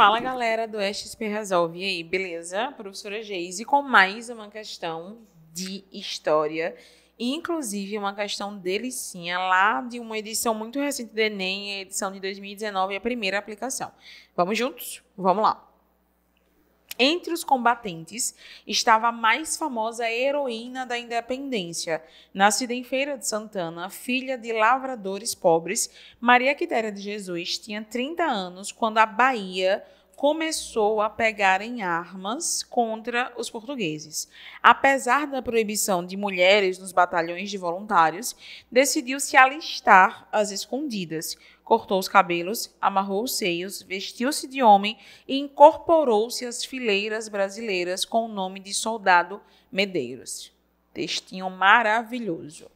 Fala galera do XP Resolve e aí, beleza? Professora Geise com mais uma questão de história, inclusive uma questão delicinha lá de uma edição muito recente do Enem, edição de 2019, a primeira aplicação. Vamos juntos? Vamos lá. Entre os combatentes estava a mais famosa heroína da independência, nascida em Feira de Santana, filha de lavradores pobres, Maria Quitéria de Jesus tinha 30 anos quando a Bahia começou a pegar em armas contra os portugueses. Apesar da proibição de mulheres nos batalhões de voluntários, decidiu se alistar às escondidas. Cortou os cabelos, amarrou os seios, vestiu-se de homem e incorporou-se às fileiras brasileiras com o nome de Soldado Medeiros. Textinho maravilhoso.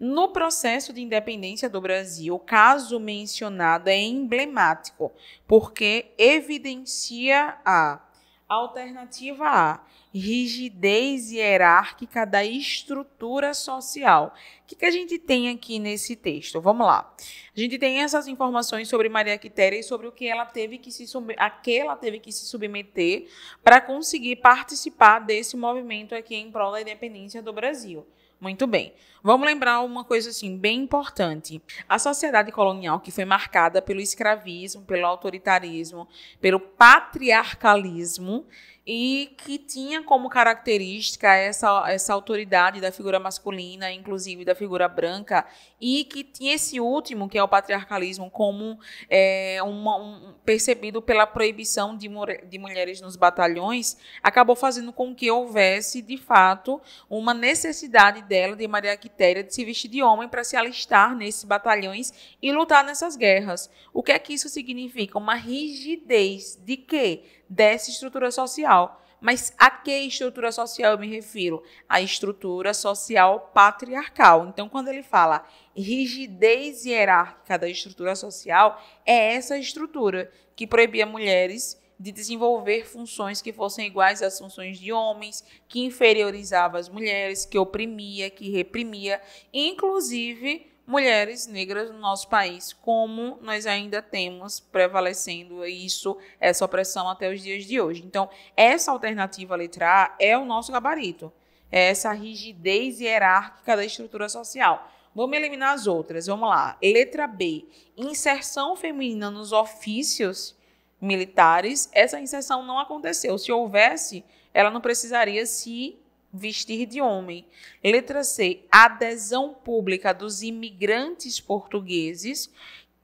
No processo de independência do Brasil, o caso mencionado é emblemático, porque evidencia a Alternativa A, rigidez hierárquica da estrutura social. O que, que a gente tem aqui nesse texto? Vamos lá. A gente tem essas informações sobre Maria Quitéria e sobre o que ela teve que se a que ela teve que se submeter para conseguir participar desse movimento aqui em prol da independência do Brasil. Muito bem. Vamos lembrar uma coisa assim bem importante. A sociedade colonial que foi marcada pelo escravismo, pelo autoritarismo, pelo patriarcalismo, e que tinha como característica essa, essa autoridade da figura masculina, inclusive da figura branca, e que tinha esse último, que é o patriarcalismo, como é, uma, um, percebido pela proibição de, de mulheres nos batalhões, acabou fazendo com que houvesse, de fato, uma necessidade dela, de Maria Quitéria, de se vestir de homem para se alistar nesses batalhões e lutar nessas guerras. O que é que isso significa? Uma rigidez de quê? Dessa estrutura social social. Mas a que estrutura social eu me refiro? A estrutura social patriarcal. Então, quando ele fala rigidez hierárquica da estrutura social, é essa estrutura que proibia mulheres de desenvolver funções que fossem iguais às funções de homens, que inferiorizava as mulheres, que oprimia, que reprimia, inclusive mulheres negras no nosso país, como nós ainda temos prevalecendo isso, essa opressão até os dias de hoje. Então, essa alternativa letra A é o nosso gabarito, é essa rigidez hierárquica da estrutura social. Vamos eliminar as outras. Vamos lá. Letra B. Inserção feminina nos ofícios militares. Essa inserção não aconteceu. Se houvesse, ela não precisaria se vestir de homem. Letra C, adesão pública dos imigrantes portugueses.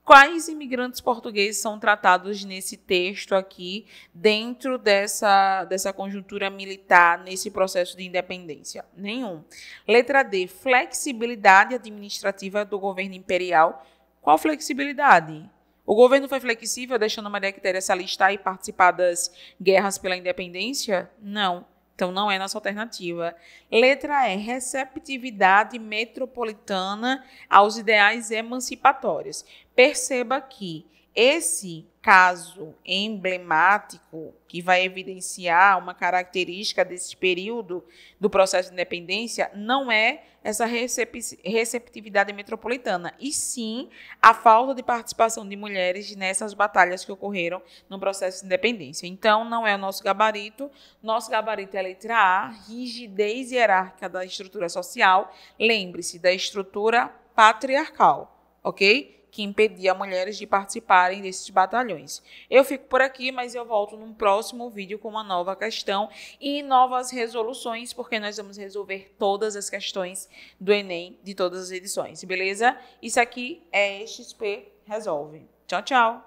Quais imigrantes portugueses são tratados nesse texto aqui, dentro dessa, dessa conjuntura militar, nesse processo de independência? Nenhum. Letra D, flexibilidade administrativa do governo imperial. Qual flexibilidade? O governo foi flexível, deixando Maria Quitéria se alistar e participar das guerras pela independência? Não. Então, não é nossa alternativa. Letra E, receptividade metropolitana aos ideais emancipatórios. Perceba que esse caso emblemático que vai evidenciar uma característica desse período do processo de independência não é essa receptividade metropolitana, e sim a falta de participação de mulheres nessas batalhas que ocorreram no processo de independência. Então, não é o nosso gabarito. Nosso gabarito é a letra A, rigidez hierárquica da estrutura social. Lembre-se da estrutura patriarcal, ok? que impedia mulheres de participarem desses batalhões. Eu fico por aqui, mas eu volto num próximo vídeo com uma nova questão e novas resoluções, porque nós vamos resolver todas as questões do Enem de todas as edições, beleza? Isso aqui é XP Resolve. Tchau, tchau!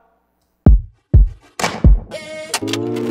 É.